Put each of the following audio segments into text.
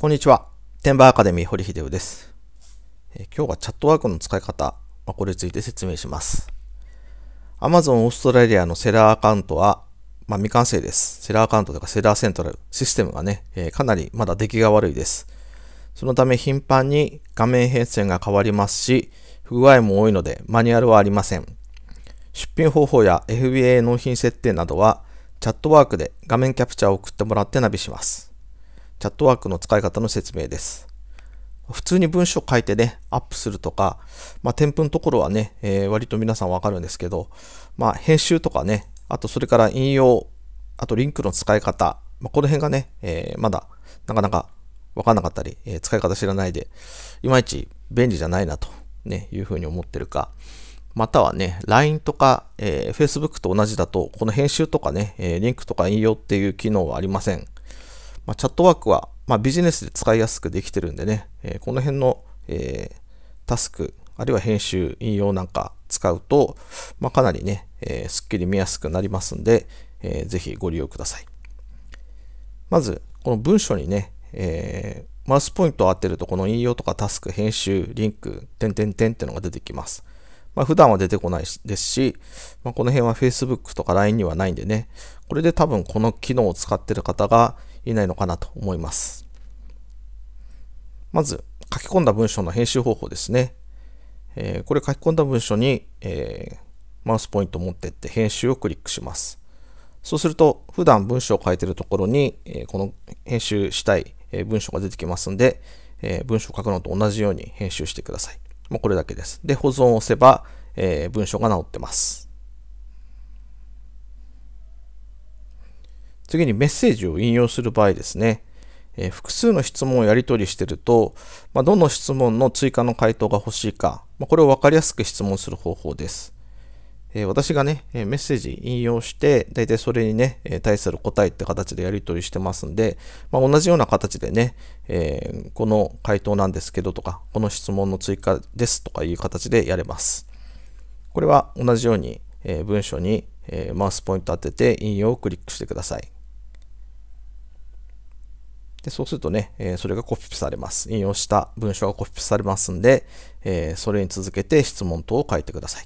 こんにちは。テンバーアカデミー堀秀夫です。え今日はチャットワークの使い方、まこれについて説明します。Amazon オーストラリアのセラーアカウントは、まあ、未完成です。セラーアカウントとかセラーセントラルシステムがね、えかなりまだ出来が悪いです。そのため頻繁に画面変遷が変わりますし、不具合も多いのでマニュアルはありません。出品方法や FBA 納品設定などは、チャットワークで画面キャプチャーを送ってもらってナビします。チャットワークの使い方の説明です。普通に文章書いてね、アップするとか、まあ、添付のところはね、えー、割と皆さんわかるんですけど、まあ、編集とかね、あとそれから引用、あとリンクの使い方、まあ、この辺がね、えー、まだなかなかわかんなかったり、えー、使い方知らないで、いまいち便利じゃないなと、ね、いうふうに思ってるか、またはね、LINE とか、えー、Facebook と同じだと、この編集とかね、えリンクとか引用っていう機能はありません。まあ、チャットワークは、まあ、ビジネスで使いやすくできてるんでね、えー、この辺の、えー、タスク、あるいは編集、引用なんか使うと、まあ、かなりね、えー、すっきり見やすくなりますんで、えー、ぜひご利用ください。まず、この文章にね、えー、マウスポイントを当てると、この引用とかタスク、編集、リンク、点点点っていうのが出てきます。まあ、普段は出てこないですし、まあ、この辺は Facebook とか LINE にはないんでね、これで多分この機能を使ってる方が、いないのかなと思います。まず、書き込んだ文章の編集方法ですね。えー、これ書き込んだ文章に、えー、マウスポイントを持ってって編集をクリックします。そうすると、普段文章を書いてるところに、えー、この編集したい文章が出てきますんで、え文章を書くのと同じように編集してください。もうこれだけです。で、保存を押せば、え文章が直ってます。次にメッセージを引用する場合ですね、えー、複数の質問をやり取りしてると、まあ、どの質問の追加の回答が欲しいか、まあ、これを分かりやすく質問する方法です。えー、私がね、メッセージ引用して、大体それにね、対する答えって形でやり取りしてますんで、まあ、同じような形でね、えー、この回答なんですけどとか、この質問の追加ですとかいう形でやれます。これは同じように、えー、文章に、えマウスポイント当てて引用をクリックしてください。でそうするとね、えそれがコピペされます。引用した文章がコピペされますんで、えそれに続けて質問等を書いてください。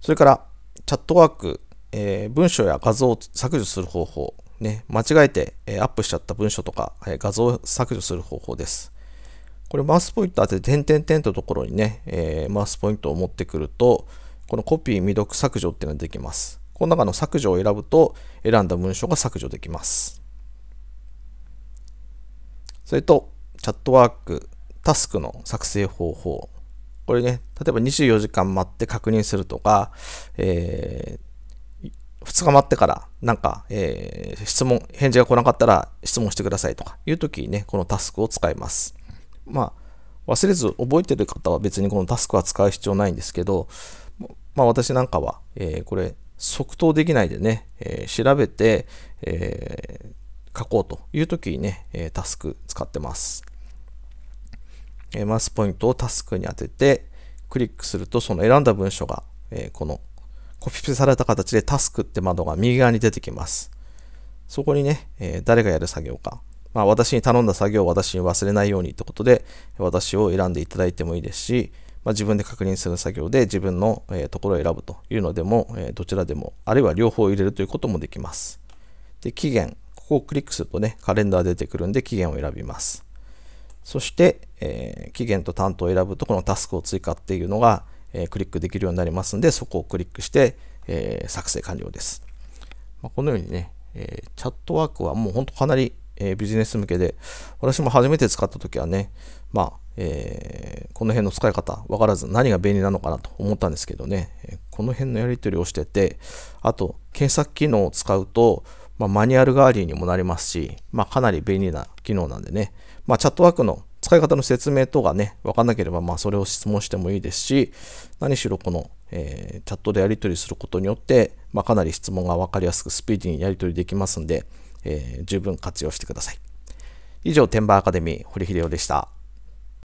それから、チャットワーク、え文章や画像を削除する方法、ね、間違えて、えアップしちゃった文章とか、え画像を削除する方法です。これマウスポイント当てて、点々点とところにね、えー、マウスポイントを持ってくると、このコピー、未読、削除っていうのができます。この中の削除を選ぶと、選んだ文章が削除できます。それと、チャットワーク、タスクの作成方法。これね、例えば24時間待って確認するとか、えー、2日待ってから、なんか、えー、質問、返事が来なかったら質問してくださいとかいう時にね、このタスクを使います。まあ、忘れず覚えてる方は別にこのタスクは使う必要ないんですけど、まあ私なんかは、えー、これ、即答できないでね、えー、調べて、えー、書こうという時にね、えタスク使ってます。えマウスポイントをタスクに当てて、クリックするとその選んだ文章が、えこのコピペされた形でタスクって窓が右側に出てきます。そこにね、え誰がやる作業か、まあ、私に頼んだ作業を私に忘れないようにってことで、私を選んでいただいてもいいですし、まあ、自分で確認する作業で自分の、えところを選ぶというのでも、えどちらでも、あるいは両方入れるということもできます。で、期限、ここをクリックするとね、カレンダー出てくるんで期限を選びます。そして、えー、期限と担当を選ぶと、このタスクを追加っていうのが、えー、クリックできるようになりますんで、そこをクリックして、えー、作成完了です。まあ、このようにね、えチャットワークはもうほんとかなり、えビジネス向けで、私も初めて使った時はね、まあ、えこの辺の使い方わからず何が便利なのかなと思ったんですけどね、この辺のやり取りをしてて、あと検索機能を使うと、まあ、マニュアル代わりにもなりますし、まあ、かなり便利な機能なんでね、まあ、チャットワークの使い方の説明等がね、わかんなければ、まあ、それを質問してもいいですし、何しろこの、えー、チャットでやり取りすることによって、まあ、かなり質問がわかりやすくスピーディーにやり取りできますんで、えー、十分活用してください。以上、テンバーアカデミー、堀秀夫でした。